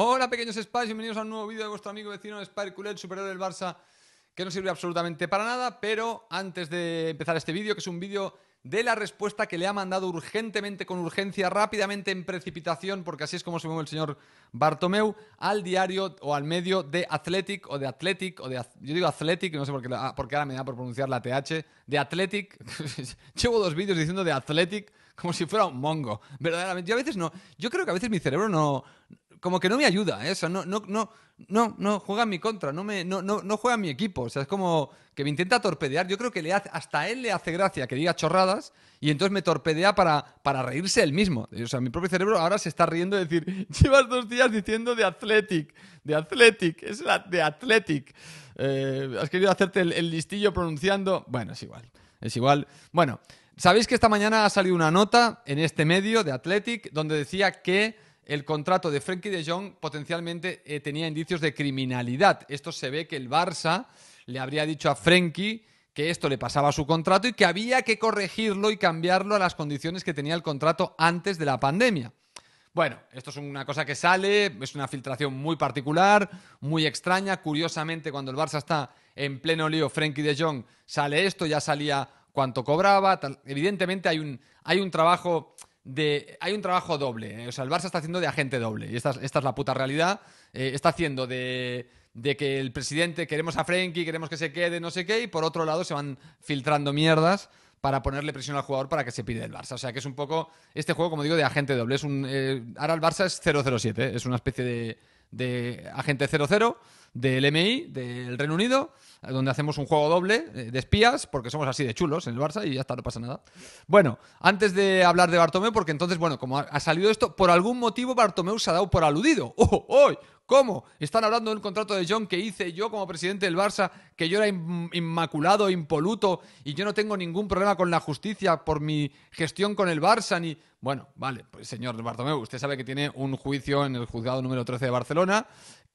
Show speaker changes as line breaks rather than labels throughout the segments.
Hola pequeños Spies, bienvenidos a un nuevo vídeo de vuestro amigo vecino Spire el superhéroe del Barça, que no sirve absolutamente para nada, pero antes de empezar este vídeo, que es un vídeo de la respuesta que le ha mandado urgentemente, con urgencia, rápidamente, en precipitación, porque así es como se mueve el señor Bartomeu, al diario o al medio de Athletic o de Athletic o de... Yo digo Athletic, no sé por qué, ahora me da por pronunciar la TH, de Athletic. Llevo dos vídeos diciendo de Athletic como si fuera un mongo, verdaderamente. Yo a veces no... Yo creo que a veces mi cerebro no como que no me ayuda eso, ¿eh? no, no, no, no, no juega en mi contra, no, me, no, no, no juega en mi equipo, o sea, es como que me intenta torpedear, yo creo que le hace, hasta él le hace gracia que diga chorradas y entonces me torpedea para, para reírse él mismo, o sea, mi propio cerebro ahora se está riendo de decir, llevas dos días diciendo de Athletic, de Athletic, es la de Athletic, eh, has querido hacerte el listillo pronunciando, bueno, es igual, es igual, bueno. Sabéis que esta mañana ha salido una nota en este medio de Athletic donde decía que el contrato de Frenkie de Jong potencialmente eh, tenía indicios de criminalidad. Esto se ve que el Barça le habría dicho a Frenkie que esto le pasaba a su contrato y que había que corregirlo y cambiarlo a las condiciones que tenía el contrato antes de la pandemia. Bueno, esto es una cosa que sale, es una filtración muy particular, muy extraña. Curiosamente, cuando el Barça está en pleno lío, Frenkie de Jong sale esto, ya salía cuánto cobraba. Evidentemente hay un, hay un trabajo hay un trabajo doble. ¿eh? O sea, el Barça está haciendo de agente doble. Y esta, es la puta realidad. Eh, está haciendo de, que el presidente queremos a Frenkie, queremos que se quede, no sé qué. Y por otro lado se van filtrando mierdas para ponerle presión al jugador para que se pide el Barça. O sea que es un poco. Este juego, como digo, de agente doble. Es eh, ahora el Barça es 007. Es una especie de, de agente 00 del MI, del Reino Unido, donde hacemos un juego doble eh, de espías, porque somos así de chulos en el Barça y ya está, no pasa nada. Bueno, antes de hablar de Bartomeu, porque entonces, bueno, como ha salido esto, por algún motivo Bartomeu se ha dado por aludido. ¡Oh, oh! ¿Cómo? Están hablando del contrato de John que hice yo como presidente del Barça, que yo era inmaculado, impoluto, y yo no tengo ningún problema con la justicia por mi gestión con el Barça, ni... Bueno, vale, pues señor Bartomeu, usted sabe que tiene un juicio en el juzgado número 13 de Barcelona,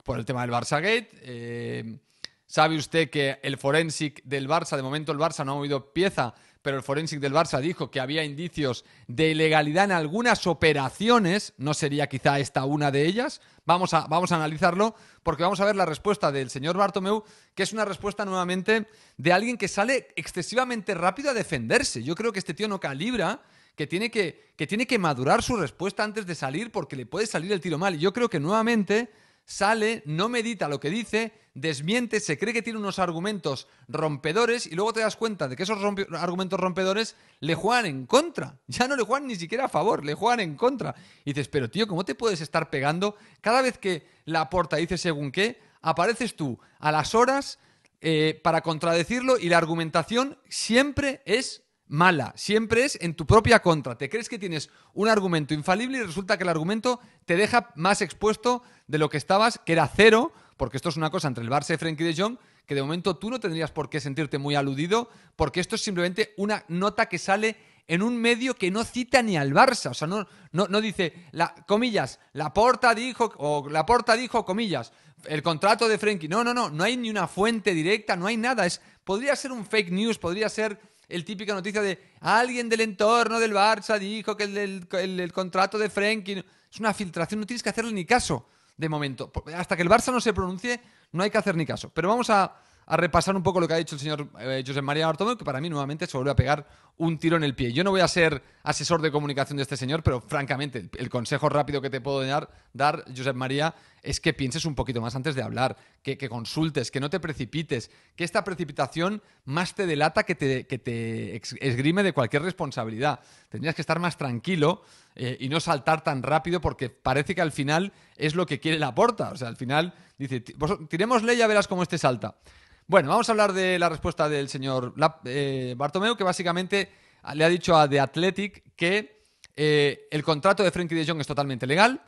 por el tema del Barça Gate. Eh, sabe usted que el forensic del Barça, de momento el Barça no ha movido pieza, pero el forensic del Barça dijo que había indicios de ilegalidad en algunas operaciones, no sería quizá esta una de ellas. Vamos a, vamos a analizarlo porque vamos a ver la respuesta del señor Bartomeu, que es una respuesta nuevamente de alguien que sale excesivamente rápido a defenderse. Yo creo que este tío no calibra. Que tiene que, que tiene que madurar su respuesta antes de salir porque le puede salir el tiro mal. Y yo creo que nuevamente sale, no medita lo que dice, desmiente, se cree que tiene unos argumentos rompedores y luego te das cuenta de que esos argumentos rompedores le juegan en contra. Ya no le juegan ni siquiera a favor, le juegan en contra. Y dices, pero tío, ¿cómo te puedes estar pegando cada vez que la porta dice según qué? Apareces tú a las horas eh, para contradecirlo y la argumentación siempre es mala. Siempre es en tu propia contra. Te crees que tienes un argumento infalible y resulta que el argumento te deja más expuesto de lo que estabas, que era cero, porque esto es una cosa entre el Barça y Frenkie de Jong, que de momento tú no tendrías por qué sentirte muy aludido, porque esto es simplemente una nota que sale en un medio que no cita ni al Barça. O sea, no, no, dice, la, comillas, la porta dijo, o la porta dijo, comillas, el contrato de Frenkie. No, no, no, no hay ni una fuente directa, no hay nada. Es, podría ser un fake news, podría ser el típica noticia de alguien del entorno del Barça dijo que el, contrato de Frenkie... Es una filtración, no tienes que hacerle ni caso de momento. Hasta que el Barça no se pronuncie, no hay que hacer ni caso. Pero vamos a a repasar un poco lo que ha dicho el señor eh, José María Bartomeu, que para mí nuevamente se vuelve a pegar un tiro en el pie. Yo no voy a ser asesor de comunicación de este señor, pero francamente, el, consejo rápido que te puedo dar, dar, María, es que pienses un poquito más antes de hablar, que, consultes, que no te precipites, que esta precipitación más te delata que te, esgrime de cualquier responsabilidad. Tendrías que estar más tranquilo eh, y no saltar tan rápido porque parece que al final es lo que quiere la porta. O sea, al final dice, tiremos ley ya verás cómo este salta. Bueno, vamos a hablar de la respuesta del señor eh, Bartomeu, que básicamente le ha dicho a The Athletic que eh, el contrato de Frenkie de Jong es totalmente legal,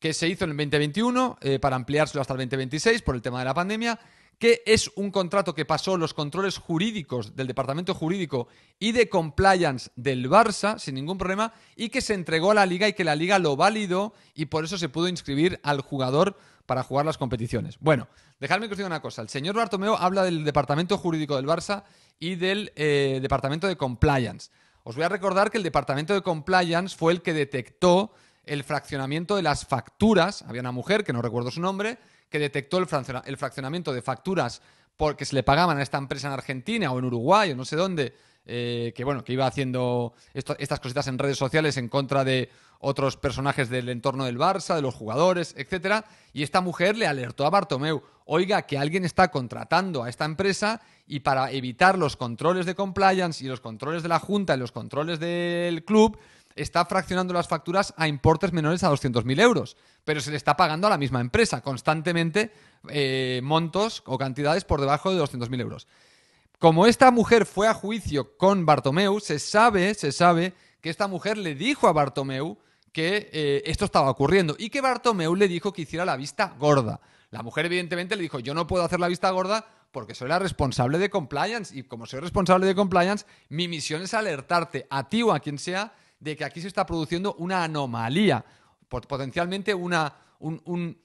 que se hizo en el 2021 eh, para ampliárselo hasta el 2026 por el tema de la pandemia, que es un contrato que pasó los controles jurídicos del Departamento Jurídico y de Compliance del Barça sin ningún problema y que se entregó a la liga y que la liga lo validó y por eso se pudo inscribir al jugador para jugar las competiciones. Bueno, dejadme que os diga una cosa. El señor Bartomeo habla del departamento jurídico del Barça y del eh, departamento de compliance. Os voy a recordar que el departamento de compliance fue el que detectó el fraccionamiento de las facturas. Había una mujer, que no recuerdo su nombre, que detectó el, fraccionamiento de facturas porque se le pagaban a esta empresa en Argentina o en Uruguay o no sé dónde, eh, que bueno, que iba haciendo estas cositas en redes sociales en contra de otros personajes del entorno del Barça, de los jugadores, etc. Y esta mujer le alertó a Bartomeu, oiga, que alguien está contratando a esta empresa y para evitar los controles de compliance y los controles de la Junta y los controles del club, está fraccionando las facturas a importes menores a 200.000 euros, pero se le está pagando a la misma empresa constantemente eh, montos o cantidades por debajo de 200.000 euros. Como esta mujer fue a juicio con Bartomeu, se sabe, se sabe que esta mujer le dijo a Bartomeu que eh, esto estaba ocurriendo y que Bartomeu le dijo que hiciera la vista gorda. La mujer evidentemente le dijo, yo no puedo hacer la vista gorda porque soy la responsable de compliance y como soy responsable de compliance, mi misión es alertarte a ti o a quien sea de que aquí se está produciendo una anomalía, potencialmente una, un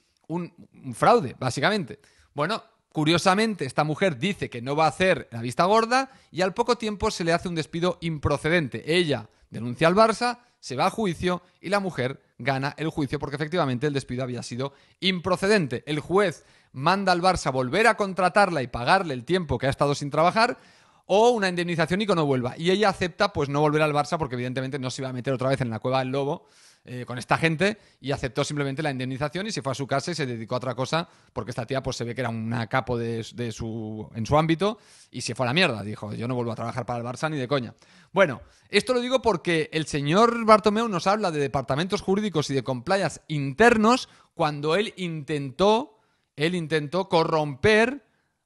fraude, básicamente. Bueno, Curiosamente, esta mujer dice que no va a hacer la vista gorda y al poco tiempo se le hace un despido improcedente. Ella denuncia al Barça, se va a juicio y la mujer gana el juicio porque efectivamente el despido había sido improcedente. El juez manda al Barça volver a contratarla y pagarle el tiempo que ha estado sin trabajar o una indemnización y que no vuelva. Y ella acepta pues no volver al Barça porque evidentemente no se iba a meter otra vez en la cueva del lobo eh, con esta gente y aceptó simplemente la indemnización y se fue a su casa y se dedicó a otra cosa porque esta tía pues se ve que era una capo de, su, en su ámbito y se fue a la mierda. Dijo, yo no vuelvo a trabajar para el Barça ni de coña. Bueno, esto lo digo porque el señor Bartomeu nos habla de departamentos jurídicos y de compliance internos cuando él intentó, él intentó corromper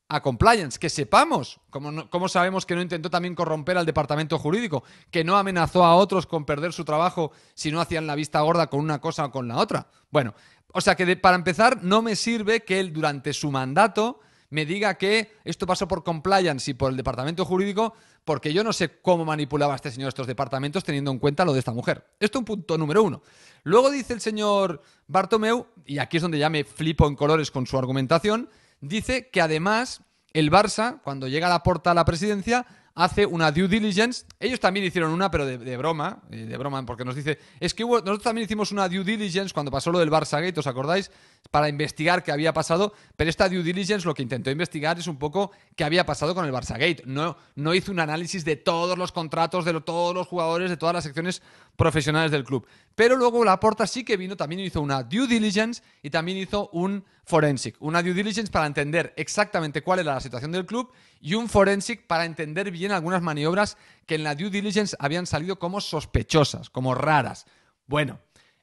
a compliance, que sepamos, como, sabemos que no intentó también corromper al departamento jurídico, que no amenazó a otros con perder su trabajo si no hacían la vista gorda con una cosa o con la otra. Bueno, o sea que para empezar no me sirve que él durante su mandato me diga que esto pasó por compliance y por el departamento jurídico, porque yo no sé cómo manipulaba este señor estos departamentos teniendo en cuenta lo de esta mujer. Esto es un punto número uno. Luego dice el señor Bartomeu, y aquí es donde ya me flipo en colores con su argumentación, dice que además el Barça, cuando llega a la puerta a la presidencia, hace una due diligence. Ellos también hicieron una, pero de, broma, eh, de broma, porque nos dice, es que nosotros también hicimos una due diligence cuando pasó lo del Barça Gate, ¿os acordáis? Para investigar qué había pasado, pero esta due diligence lo que intentó investigar es un poco qué había pasado con el Barça Gate. No, no hizo un análisis de todos los contratos, de todos los jugadores, de todas las secciones profesionales del club. Pero luego la porta sí que vino, también hizo una due diligence y también hizo un forensic. Una due diligence para entender exactamente cuál era la situación del club y un forensic para entender bien algunas maniobras que en la due diligence habían salido como sospechosas, como raras. Bueno,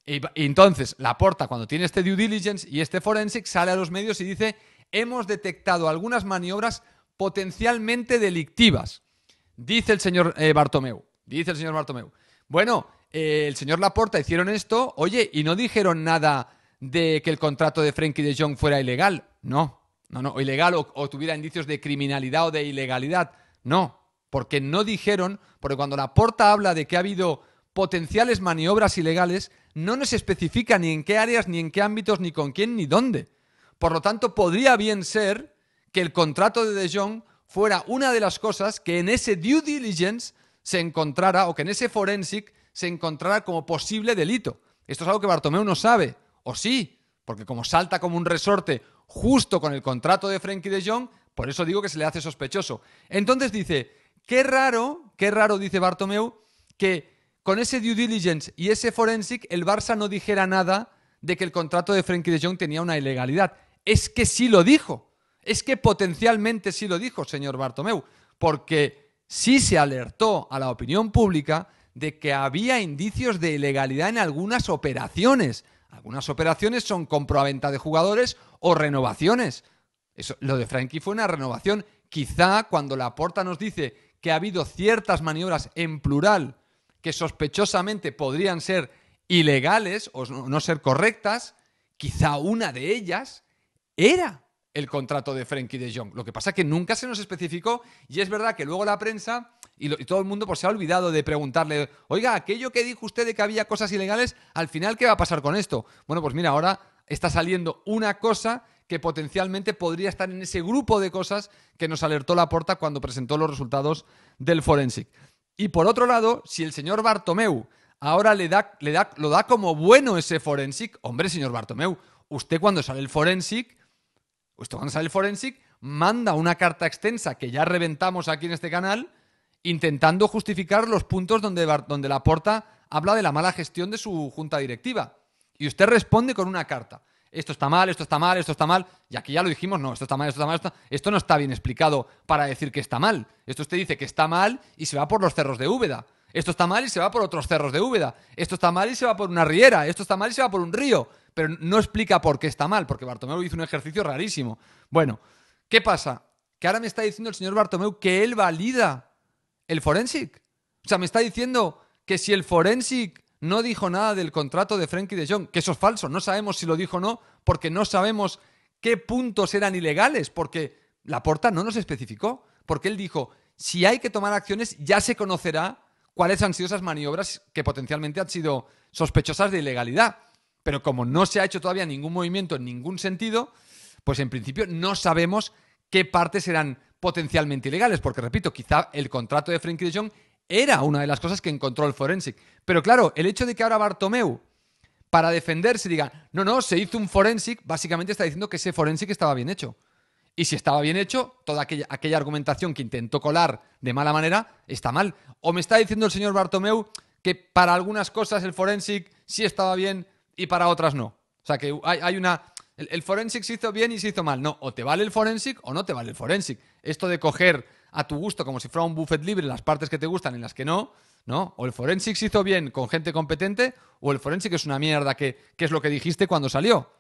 y, la entonces Laporta cuando tiene este due diligence y este forensic sale a los medios y dice, hemos detectado algunas maniobras potencialmente delictivas. Dice el señor eh, Bartomeu, dice el señor Bartomeu. Bueno, eh, el señor Laporta hicieron esto, oye, y no dijeron nada de que el contrato de Frankie de Jong fuera ilegal. No, no, no, o ilegal o, o tuviera indicios de criminalidad o de ilegalidad. No, porque no dijeron, porque cuando Laporta habla de que ha habido potenciales maniobras ilegales, no nos especifica ni en qué áreas, ni en qué ámbitos, ni con quién, ni dónde. Por lo tanto, podría bien ser que el contrato de De Jong fuera una de las cosas que en ese due diligence se encontrara o que en ese forensic se encontrara como posible delito. Esto es algo que Bartomeu no sabe, o sí, porque como salta como un resorte justo con el contrato de Frenkie de Jong, por eso digo que se le hace sospechoso. Entonces dice, qué raro, qué raro dice Bartomeu, que con ese due diligence y ese forensic el Barça no dijera nada de que el contrato de Frenkie de Jong tenía una ilegalidad. Es que sí lo dijo. Es que potencialmente sí lo dijo, señor Bartomeu, porque sí se alertó a la opinión pública de que había indicios de ilegalidad en algunas operaciones. Algunas operaciones son compra-venta de jugadores o renovaciones. Eso, lo de Frankie fue una renovación. Quizá cuando la porta nos dice que ha habido ciertas maniobras en plural que sospechosamente podrían ser ilegales o no ser correctas, quizá una de ellas era el contrato de Frankie de Jong. Lo que pasa es que nunca se nos especificó y es verdad que luego la prensa y, todo el mundo pues, se ha olvidado de preguntarle, oiga, aquello que dijo usted de que había cosas ilegales, al final, ¿qué va a pasar con esto? Bueno, pues mira, ahora está saliendo una cosa que potencialmente podría estar en ese grupo de cosas que nos alertó la porta cuando presentó los resultados del forensic. Y por otro lado, si el señor Bartomeu ahora le da, le da, lo da como bueno ese forensic, hombre, señor Bartomeu, usted cuando sale el forensic, usted cuando sale el forensic, manda una carta extensa que ya reventamos aquí en este canal, intentando justificar los puntos donde, donde porta habla de la mala gestión de su junta directiva. Y usted responde con una carta. Esto está mal, esto está mal, esto está mal. Y aquí ya lo dijimos, no, esto está mal, esto está mal. Esto, esto no está bien explicado para decir que está mal. Esto usted dice que está mal y se va por los cerros de Úbeda. Esto está mal y se va por otros cerros de Úbeda. Esto está mal y se va por una riera. Esto está mal y se va por un río. Pero no explica por qué está mal, porque Bartomeu hizo un ejercicio rarísimo. Bueno, ¿qué pasa? Que ahora me está diciendo el señor Bartomeu que él valida el forensic. O sea, me está diciendo que si el forensic no dijo nada del contrato de Frankie de Jong, que eso es falso, no sabemos si lo dijo o no, porque no sabemos qué puntos eran ilegales, porque la porta no nos especificó, porque él dijo, si hay que tomar acciones, ya se conocerá cuáles han sido esas maniobras que potencialmente han sido sospechosas de ilegalidad. Pero como no se ha hecho todavía ningún movimiento en ningún sentido, pues en principio no sabemos qué partes eran potencialmente ilegales, porque repito, quizá el contrato de Frankie Jong era una de las cosas que encontró el forensic. Pero claro, el hecho de que ahora Bartomeu, para defenderse, diga, no, no, se hizo un forensic, básicamente está diciendo que ese forensic estaba bien hecho. Y si estaba bien hecho, toda aquella, aquella argumentación que intentó colar de mala manera está mal. O me está diciendo el señor Bartomeu que para algunas cosas el forensic sí estaba bien y para otras no. O sea que hay, una... el forensic se hizo bien y se hizo mal. No, o te vale el forensic o no te vale el forensic esto de coger a tu gusto, como si fuera un buffet libre, las partes que te gustan y las que no, ¿no? O el forensic se hizo bien con gente competente, o el forensic es una mierda, que, es lo que dijiste cuando salió.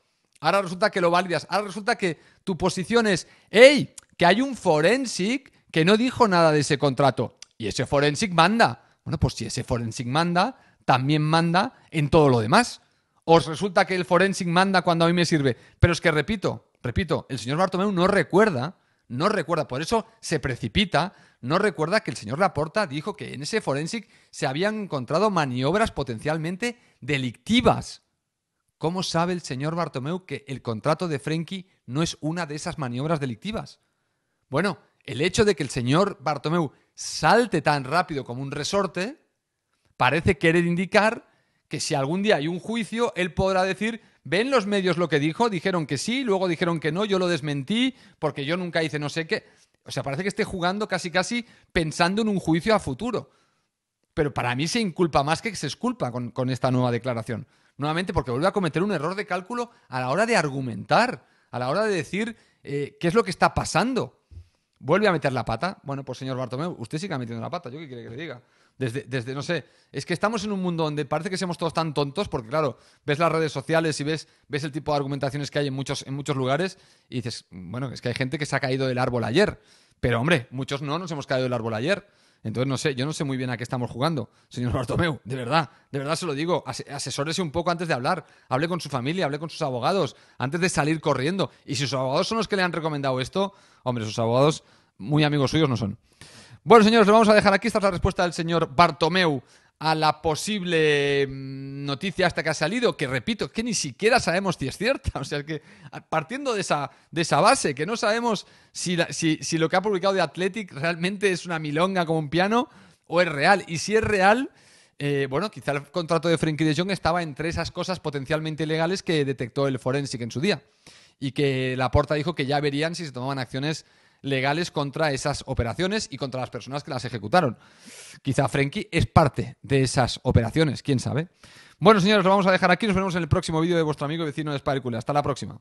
Ahora resulta que lo validas, ahora resulta que tu posición es, ¡Ey! que hay un forensic que no dijo nada de ese contrato, y ese forensic manda. Bueno, pues si ese forensic manda, también manda en todo lo demás. Os resulta que el forensic manda cuando a mí me sirve. Pero es que repito, repito, el señor Bartomeu no recuerda no recuerda, por eso se precipita, no recuerda que el señor Laporta dijo que en ese forensic se habían encontrado maniobras potencialmente delictivas. ¿Cómo sabe el señor Bartomeu que el contrato de Frenkie no es una de esas maniobras delictivas? Bueno, el hecho de que el señor Bartomeu salte tan rápido como un resorte parece querer indicar que si algún día hay un juicio, él podrá decir ¿Ven los medios lo que dijo? Dijeron que sí, luego dijeron que no, yo lo desmentí porque yo nunca hice no sé qué. O sea, parece que esté jugando casi casi pensando en un juicio a futuro. Pero para mí se inculpa más que se exculpa con, esta nueva declaración. Nuevamente porque vuelve a cometer un error de cálculo a la hora de argumentar, a la hora de decir eh, qué es lo que está pasando. Vuelve a meter la pata. Bueno, pues señor Bartomeu, usted siga metiendo la pata. ¿Yo qué quiere que le diga? Desde, desde, no sé, es que estamos en un mundo donde parece que somos todos tan tontos, porque claro, ves las redes sociales y ves, ves el tipo de argumentaciones que hay en muchos, en muchos lugares y dices, bueno, es que hay gente que se ha caído del árbol ayer. Pero hombre, muchos no nos hemos caído del árbol ayer. Entonces, no sé, yo no sé muy bien a qué estamos jugando, señor Bartomeu, de verdad, de verdad se lo digo, asesórese un poco antes de hablar, hable con su familia, hable con sus abogados, antes de salir corriendo. Y si sus abogados son los que le han recomendado esto, hombre, sus abogados muy amigos suyos no son. Bueno, señores, lo vamos a dejar aquí. Esta es la respuesta del señor Bartomeu a la posible mm, noticia hasta que ha salido, que repito, que ni siquiera sabemos si es cierta. O sea, que partiendo de esa, de esa base, que no sabemos si, lo que ha publicado de Athletic realmente es una milonga como un piano o es real. Y si es real, eh, bueno, quizá el contrato de Frankie de Jong estaba entre esas cosas potencialmente ilegales que detectó el Forensic en su día. Y que la porta dijo que ya verían si se tomaban acciones legales contra esas operaciones y contra las personas que las ejecutaron. Quizá Frenkie es parte de esas operaciones, quién sabe. Bueno, señores, lo vamos a dejar aquí. Nos vemos en el próximo vídeo de vuestro amigo vecino de Sparkle. Hasta la próxima.